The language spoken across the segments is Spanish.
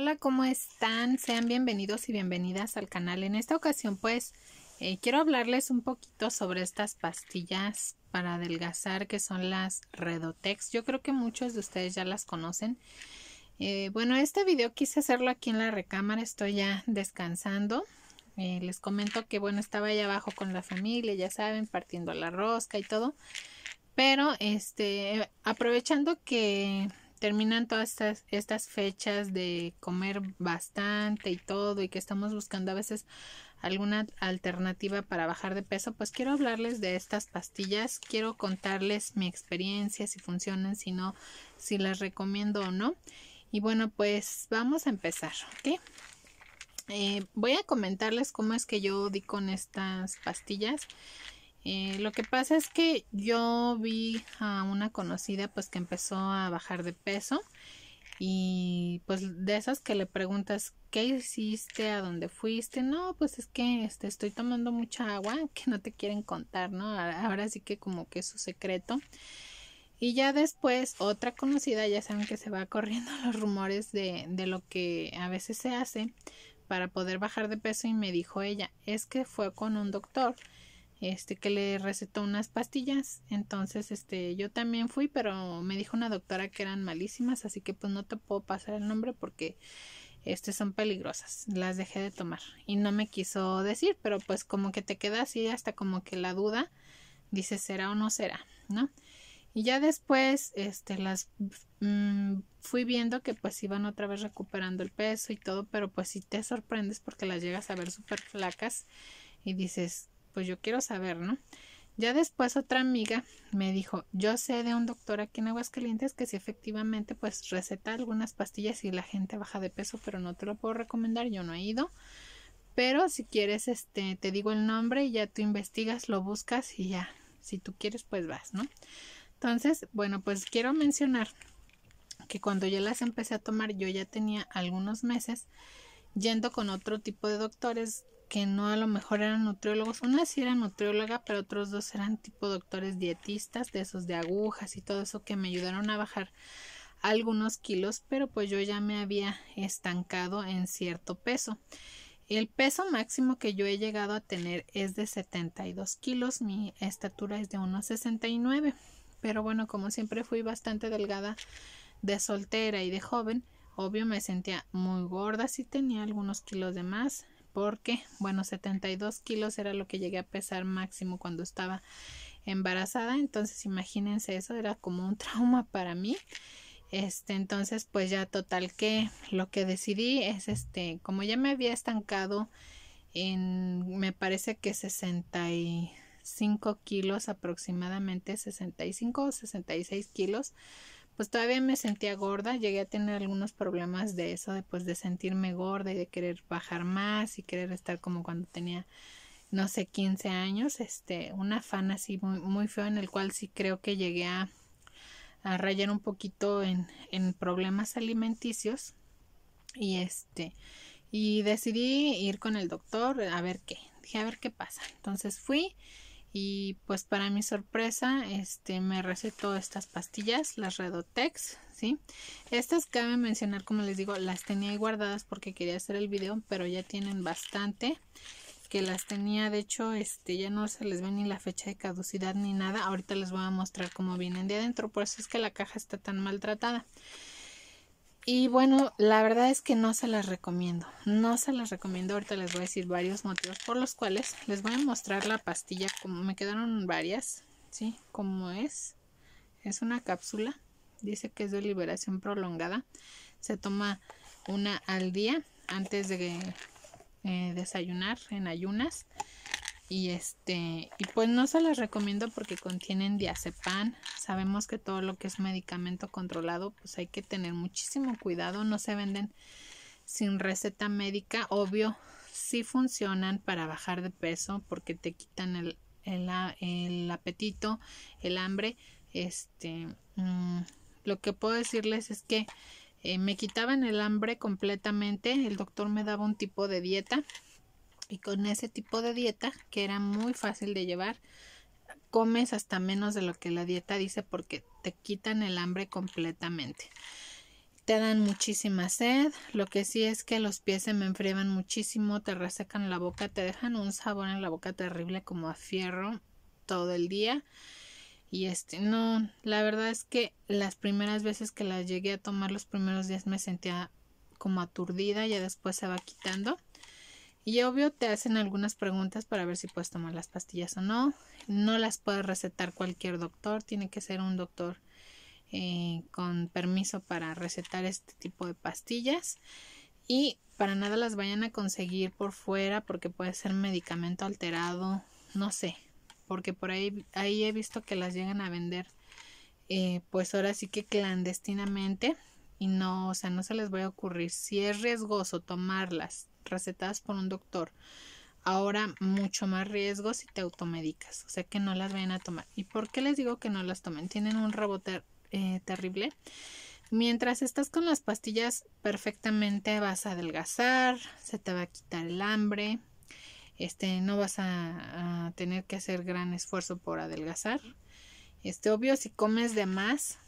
Hola, ¿cómo están? Sean bienvenidos y bienvenidas al canal. En esta ocasión, pues, eh, quiero hablarles un poquito sobre estas pastillas para adelgazar que son las Redotex. Yo creo que muchos de ustedes ya las conocen. Eh, bueno, este video quise hacerlo aquí en la recámara, estoy ya descansando. Eh, les comento que, bueno, estaba allá abajo con la familia, ya saben, partiendo la rosca y todo. Pero, este, aprovechando que terminan todas estas, estas fechas de comer bastante y todo y que estamos buscando a veces alguna alternativa para bajar de peso, pues quiero hablarles de estas pastillas, quiero contarles mi experiencia, si funcionan, si no, si las recomiendo o no. Y bueno, pues vamos a empezar, ¿ok? Eh, voy a comentarles cómo es que yo di con estas pastillas. Eh, lo que pasa es que yo vi a una conocida pues que empezó a bajar de peso y pues de esas que le preguntas qué hiciste, a dónde fuiste, no, pues es que este, estoy tomando mucha agua que no te quieren contar, ¿no? Ahora sí que como que es su secreto. Y ya después otra conocida, ya saben que se va corriendo los rumores de, de lo que a veces se hace para poder bajar de peso y me dijo ella, es que fue con un doctor este que le recetó unas pastillas entonces este yo también fui pero me dijo una doctora que eran malísimas así que pues no te puedo pasar el nombre porque estas son peligrosas las dejé de tomar y no me quiso decir pero pues como que te queda así hasta como que la duda Dices será o no será no y ya después este las mm, fui viendo que pues iban otra vez recuperando el peso y todo pero pues si te sorprendes porque las llegas a ver súper flacas y dices pues yo quiero saber, ¿no? Ya después otra amiga me dijo, yo sé de un doctor aquí en Aguascalientes que si efectivamente pues receta algunas pastillas y la gente baja de peso, pero no te lo puedo recomendar, yo no he ido. Pero si quieres, este, te digo el nombre y ya tú investigas, lo buscas y ya, si tú quieres, pues vas, ¿no? Entonces, bueno, pues quiero mencionar que cuando yo las empecé a tomar, yo ya tenía algunos meses yendo con otro tipo de doctores que no a lo mejor eran nutriólogos. Una sí era nutrióloga, pero otros dos eran tipo doctores dietistas, de esos de agujas y todo eso que me ayudaron a bajar algunos kilos, pero pues yo ya me había estancado en cierto peso. El peso máximo que yo he llegado a tener es de 72 kilos, mi estatura es de 1,69, pero bueno, como siempre fui bastante delgada de soltera y de joven, obvio me sentía muy gorda, si tenía algunos kilos de más, porque, bueno, 72 kilos era lo que llegué a pesar máximo cuando estaba embarazada, entonces imagínense eso, era como un trauma para mí. Este, entonces, pues ya total que lo que decidí es este, como ya me había estancado en, me parece que 65 kilos aproximadamente, 65 o 66 kilos, pues todavía me sentía gorda, llegué a tener algunos problemas de eso, después de sentirme gorda y de querer bajar más y querer estar como cuando tenía no sé, 15 años, este, una afán así muy, muy feo en el cual sí creo que llegué a, a rayar un poquito en, en, problemas alimenticios y este, y decidí ir con el doctor a ver qué, dije a ver qué pasa, entonces fui y pues para mi sorpresa este me recetó estas pastillas las Redotex sí estas cabe mencionar como les digo las tenía ahí guardadas porque quería hacer el video pero ya tienen bastante que las tenía de hecho este ya no se les ve ni la fecha de caducidad ni nada ahorita les voy a mostrar cómo vienen de adentro por eso es que la caja está tan maltratada y bueno, la verdad es que no se las recomiendo. No se las recomiendo. Ahorita les voy a decir varios motivos por los cuales les voy a mostrar la pastilla. Como me quedaron varias, ¿sí? Como es. Es una cápsula. Dice que es de liberación prolongada. Se toma una al día antes de eh, desayunar en ayunas. Y este, y pues no se las recomiendo porque contienen diazepam. Sabemos que todo lo que es medicamento controlado, pues hay que tener muchísimo cuidado, no se venden sin receta médica, obvio, si funcionan para bajar de peso porque te quitan el, el, apetito, el hambre. Este, mm, lo que puedo decirles es que eh, me quitaban el hambre completamente, el doctor me daba un tipo de dieta y con ese tipo de dieta, que era muy fácil de llevar, comes hasta menos de lo que la dieta dice porque te quitan el hambre completamente. Te dan muchísima sed, lo que sí es que los pies se me enfriaban muchísimo, te resecan la boca, te dejan un sabor en la boca terrible como a fierro todo el día. Y este, no, la verdad es que las primeras veces que las llegué a tomar los primeros días me sentía como aturdida, ya después se va quitando y obvio te hacen algunas preguntas para ver si puedes tomar las pastillas o no. No las puede recetar cualquier doctor, tiene que ser un doctor eh, con permiso para recetar este tipo de pastillas. Y para nada las vayan a conseguir por fuera porque puede ser medicamento alterado, no sé, porque por ahí, ahí he visto que las llegan a vender eh, pues ahora sí que clandestinamente y no, o sea, no se les va a ocurrir. Si es riesgoso tomarlas recetadas por un doctor. Ahora mucho más riesgo si te automedicas, o sea que no las vayan a tomar. ¿Y por qué les digo que no las tomen? Tienen un rebote eh, terrible. Mientras estás con las pastillas perfectamente vas a adelgazar, se te va a quitar el hambre, este, no vas a, a tener que hacer gran esfuerzo por adelgazar. Este, obvio, si comes de más,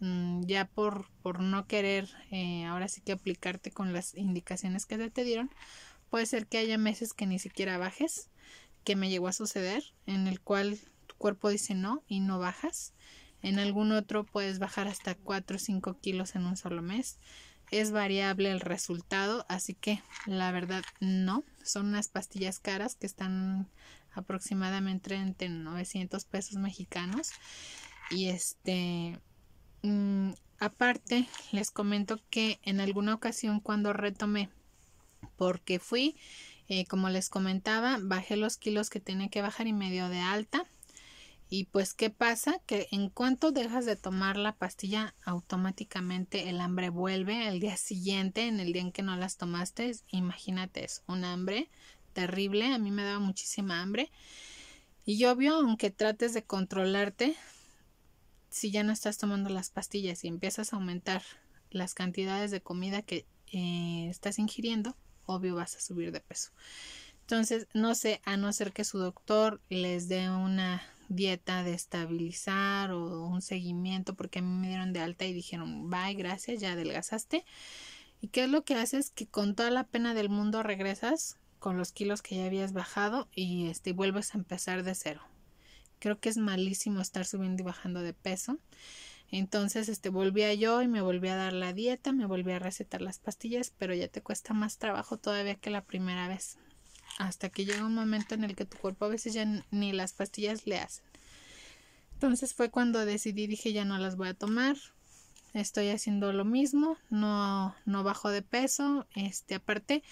Mm, ya por, por no querer eh, ahora sí que aplicarte con las indicaciones que te dieron, puede ser que haya meses que ni siquiera bajes, que me llegó a suceder, en el cual tu cuerpo dice no y no bajas. En algún otro puedes bajar hasta 4 o 5 kilos en un solo mes. Es variable el resultado, así que la verdad no. Son unas pastillas caras que están aproximadamente entre 900 pesos mexicanos. Y este, Mm, aparte, les comento que en alguna ocasión cuando retomé, porque fui, eh, como les comentaba, bajé los kilos que tenía que bajar y medio de alta. Y pues, ¿qué pasa? Que en cuanto dejas de tomar la pastilla, automáticamente el hambre vuelve al día siguiente, en el día en que no las tomaste. Imagínate, es un hambre terrible. A mí me daba muchísima hambre. Y obvio, aunque trates de controlarte, si ya no estás tomando las pastillas y empiezas a aumentar las cantidades de comida que eh, estás ingiriendo, obvio vas a subir de peso. Entonces, no sé, a no ser que su doctor les dé una dieta de estabilizar o un seguimiento, porque a mí me dieron de alta y dijeron, bye, gracias, ya adelgazaste. ¿Y qué es lo que haces? Que con toda la pena del mundo regresas con los kilos que ya habías bajado y este, vuelves a empezar de cero creo que es malísimo estar subiendo y bajando de peso. Entonces, este, a yo y me volví a dar la dieta, me volví a recetar las pastillas, pero ya te cuesta más trabajo todavía que la primera vez. Hasta que llega un momento en el que tu cuerpo a veces ya ni las pastillas le hacen. Entonces fue cuando decidí, dije, ya no las voy a tomar. Estoy haciendo lo mismo, no, no bajo de peso. Este, aparte,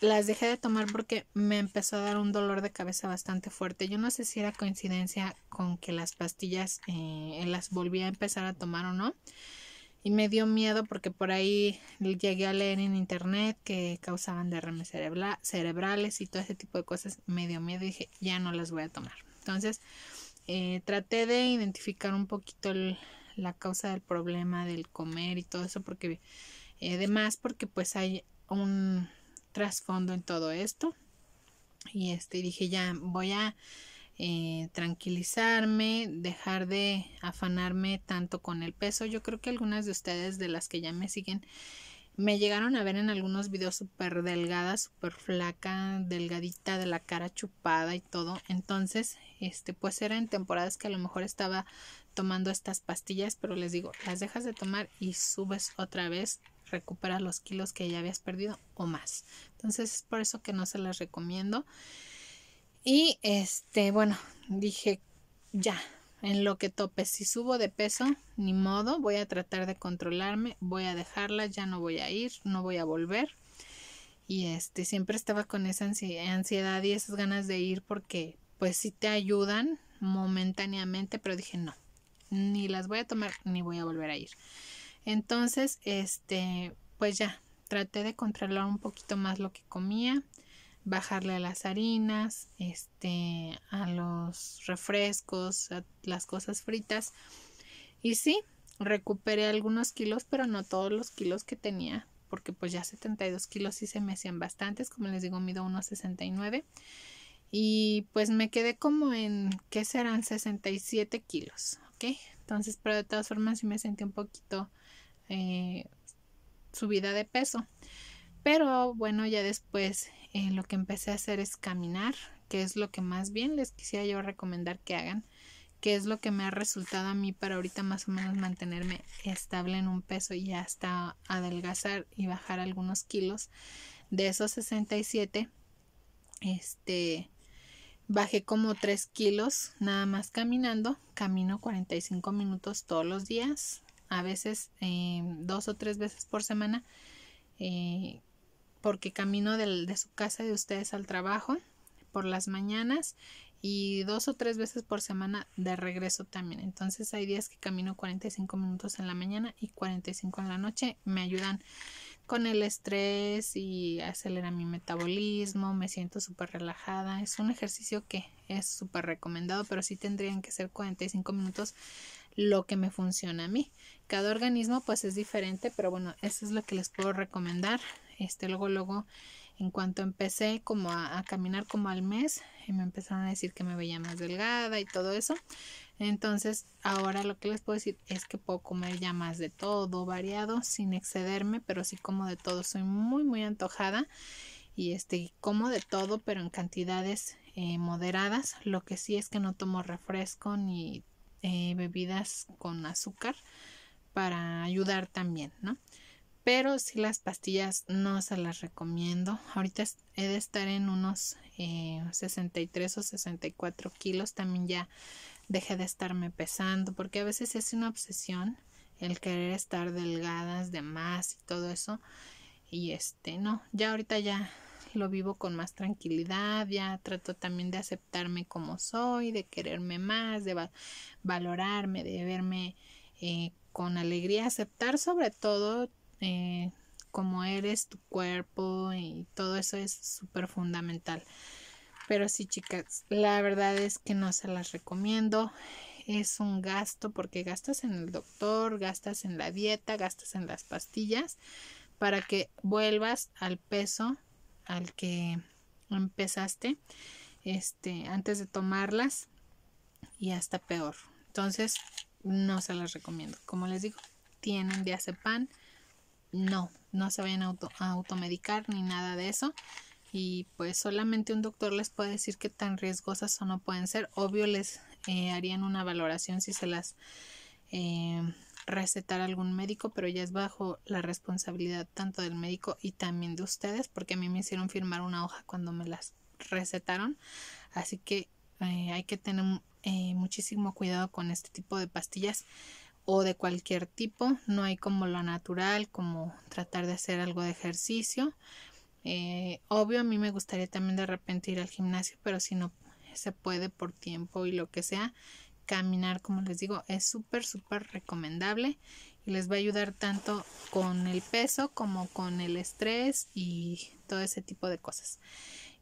las dejé de tomar porque me empezó a dar un dolor de cabeza bastante fuerte. Yo no sé si era coincidencia con que las pastillas eh, las volví a empezar a tomar o no. Y me dio miedo porque por ahí llegué a leer en internet que causaban derrames cerebrales y todo ese tipo de cosas. Me dio miedo y dije, ya no las voy a tomar. Entonces, eh, traté de identificar un poquito la causa del problema del comer y todo eso porque... además eh, porque pues hay un trasfondo en todo esto. Y este, dije, ya voy a eh, tranquilizarme, dejar de afanarme tanto con el peso. Yo creo que algunas de ustedes, de las que ya me siguen, me llegaron a ver en algunos videos súper delgada, súper flaca, delgadita, de la cara chupada y todo. Entonces, este, pues en temporadas que a lo mejor estaba tomando estas pastillas, pero les digo, las dejas de tomar y subes otra vez recuperas los kilos que ya habías perdido o más. Entonces es por eso que no se las recomiendo. Y este, bueno, dije ya, en lo que tope, si subo de peso, ni modo, voy a tratar de controlarme, voy a dejarla, ya no voy a ir, no voy a volver. Y este, siempre estaba con esa ansiedad y esas ganas de ir porque pues si te ayudan momentáneamente, pero dije no, ni las voy a tomar ni voy a volver a ir. Entonces, este, pues ya, traté de controlar un poquito más lo que comía, bajarle a las harinas, este, a los refrescos, a las cosas fritas. Y sí, recuperé algunos kilos, pero no todos los kilos que tenía, porque pues ya 72 kilos sí se me hacían bastantes, como les digo, mido 1,69. Y pues me quedé como en, ¿qué serán? 67 kilos, ¿ok? Entonces, pero de todas formas sí me sentí un poquito eh, subida de peso. Pero bueno, ya después eh, lo que empecé a hacer es caminar, que es lo que más bien les quisiera yo recomendar que hagan, que es lo que me ha resultado a mí para ahorita más o menos mantenerme estable en un peso y hasta adelgazar y bajar algunos kilos. De esos 67, este, bajé como 3 kilos nada más caminando. Camino 45 minutos todos los días, a veces em, dos o tres veces por semana, eh, porque camino de su casa de ustedes al trabajo por las mañanas y dos o tres veces por semana de regreso también. Entonces hay días que camino 45 minutos en la mañana y 45 en la noche. Me ayudan con el estrés y acelera mi metabolismo, me siento súper relajada. Es un ejercicio que es súper recomendado, pero sí tendrían que ser 45 minutos lo que me funciona a mí. Cada organismo pues es diferente, pero bueno, eso es lo que les puedo recomendar. Este luego luego en cuanto empecé como a, caminar como al mes, y eh, me empezaron a decir que me veía más delgada y todo eso. Entonces, ahora lo que les puedo decir es que puedo comer ya más de todo, variado, sin excederme, pero sí como de todo. Soy muy, muy antojada y este, como de todo, pero en cantidades eh, moderadas. Lo que sí es que no tomo refresco ni eh, bebidas con azúcar para ayudar también, ¿no? Pero si las pastillas no se las recomiendo. Ahorita he de estar en unos 63 eh, o 64 kilos. También ya dejé de estarme pesando porque a veces es una obsesión el querer estar delgadas de más y todo eso. Y este, no, ya ahorita ya lo vivo con más tranquilidad, ya trato también de aceptarme como soy, de quererme más, de valorarme, de verme eh, con alegría, aceptar sobre todo eh, cómo como eres, tu cuerpo y todo eso es súper fundamental. Pero sí, chicas, la verdad es que no se las recomiendo. Es un gasto porque gastas en el doctor, gastas en la dieta, gastas en las pastillas para que vuelvas al peso al que empezaste este, antes de tomarlas y hasta peor. Entonces, no se las recomiendo. Como les digo, tienen diazepam. No, no se vayan a, auto, automedicar ni nada de eso. Y pues solamente un doctor les puede decir que tan riesgosas o no pueden ser. Obvio les eh, harían una valoración si se las eh, recetar algún médico, pero ya es bajo la responsabilidad tanto del médico y también de ustedes, porque a mí me hicieron firmar una hoja cuando me las recetaron. Así que eh, hay que tener eh, muchísimo cuidado con este tipo de pastillas o de cualquier tipo. No hay como lo natural, como tratar de hacer algo de ejercicio. Eh, obvio, a mí me gustaría también de repente ir al gimnasio, pero si no se puede por tiempo y lo que sea, caminar, como les digo, es súper, súper recomendable y les va a ayudar tanto con el peso como con el estrés y todo ese tipo de cosas.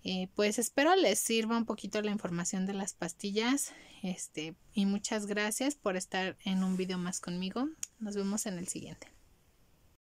Eh, pues espero les sirva un poquito la información de las pastillas este, y muchas gracias por estar en un video más conmigo. Nos vemos en el siguiente.